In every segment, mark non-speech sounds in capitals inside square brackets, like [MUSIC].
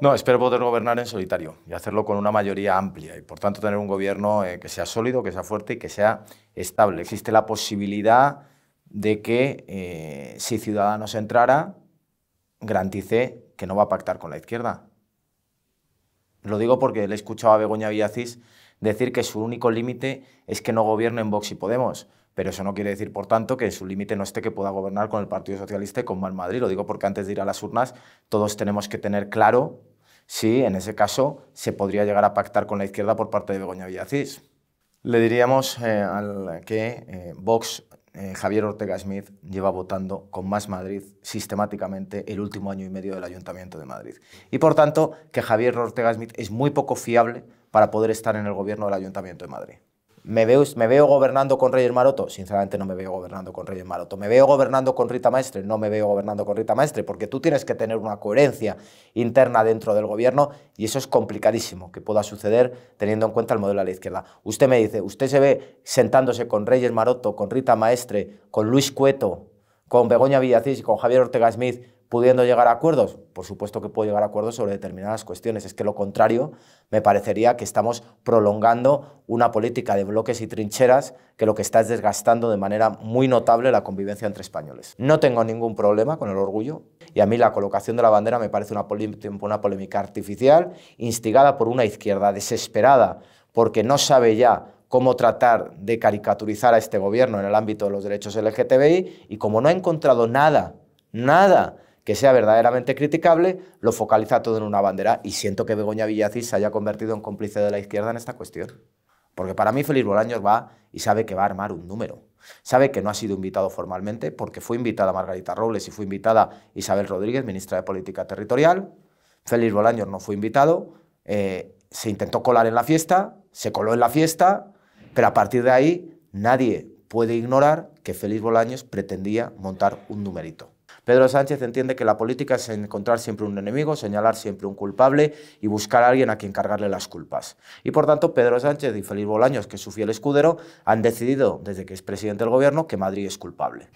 No, espero poder gobernar en solitario y hacerlo con una mayoría amplia y por tanto tener un gobierno eh, que sea sólido, que sea fuerte y que sea estable. Existe la posibilidad de que eh, si Ciudadanos entrara, garantice que no va a pactar con la izquierda. Lo digo porque le he escuchado a Begoña Villacís decir que su único límite es que no gobierne en Vox y Podemos. Pero eso no quiere decir, por tanto, que su límite no esté que pueda gobernar con el Partido Socialista y con Mal Madrid. Lo digo porque antes de ir a las urnas todos tenemos que tener claro si en ese caso se podría llegar a pactar con la izquierda por parte de Begoña Villacís. Le diríamos eh, al que eh, Vox, eh, Javier Ortega Smith, lleva votando con Más Madrid sistemáticamente el último año y medio del Ayuntamiento de Madrid. Y por tanto, que Javier Ortega Smith es muy poco fiable para poder estar en el gobierno del Ayuntamiento de Madrid. ¿Me veo, gobernando con Reyes Maroto? Sinceramente no me veo gobernando con Reyes Maroto. ¿Me veo gobernando con Rita Maestre? No me veo gobernando con Rita Maestre, porque tú tienes que tener una coherencia interna dentro del gobierno y eso es complicadísimo que pueda suceder teniendo en cuenta el modelo de la izquierda. Usted me dice, usted se ve sentándose con Reyes Maroto, con Rita Maestre, con Luis Cueto, con Begoña Villacís y con Javier Ortega Smith pudiendo llegar a acuerdos? Por supuesto que puedo llegar a acuerdos sobre determinadas cuestiones. Es que lo contrario me parecería que estamos prolongando una política de bloques y trincheras que lo que está es desgastando de manera muy notable la convivencia entre españoles. No tengo ningún problema con el orgullo y a mí la colocación de la bandera me parece una, una polémica artificial instigada por una izquierda desesperada porque no sabe ya cómo tratar de caricaturizar a este gobierno en el ámbito de los derechos LGTBI y como no ha encontrado nada, nada que sea verdaderamente criticable, lo focaliza todo en una bandera. Y siento que Begoña Villacís se haya convertido en cómplice de la izquierda en esta cuestión. Porque para mí Félix Bolaños va y sabe que va a armar un número. Sabe que no ha sido invitado formalmente porque fue invitada Margarita Robles y fue invitada Isabel Rodríguez, ministra de Política Territorial. Félix Bolaños no fue invitado. Eh, se intentó colar en la fiesta, se coló en la fiesta, pero a partir de ahí nadie puede ignorar que Félix Bolaños pretendía montar un numerito. Pedro Sánchez entiende que la política es encontrar siempre un enemigo, señalar siempre un culpable y buscar a alguien a quien cargarle las culpas. Y por tanto, Pedro Sánchez y Felipe Bolaños, que es su fiel escudero, han decidido, desde que es presidente del gobierno, que Madrid es culpable.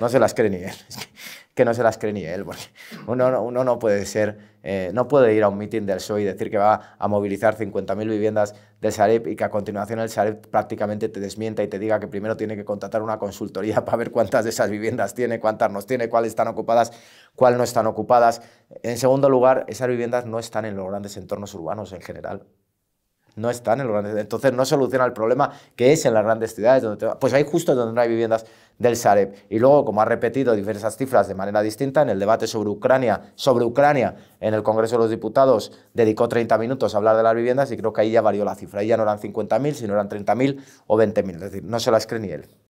No se las cree ni él. [LAUGHS] que no se las cree ni él, porque uno, no puede ser, eh, no puede ir a un mitin del PSOE y decir que va a movilizar 50.000 viviendas del Sareb y que a continuación el Sareb prácticamente te desmienta y te diga que primero tiene que contratar una consultoría [LAUGHS] para ver cuántas de esas viviendas tiene, cuántas no tiene, cuáles están ocupadas, cuáles no están ocupadas. En segundo lugar, esas viviendas no están en los grandes entornos urbanos en general no están en los grandes Entonces no soluciona el problema que es en las grandes ciudades. Donde pues hay justo donde no hay viviendas del Sareb. Y luego, como ha repetido diversas cifras de manera distinta, en el debate sobre Ucrania, sobre Ucrania en el Congreso de los Diputados, dedicó 30 minutos a hablar de las viviendas y creo que ahí ya varió la cifra. Ahí ya no eran 50.000, sino eran 30.000 o 20.000. Es decir, no se las cree ni él.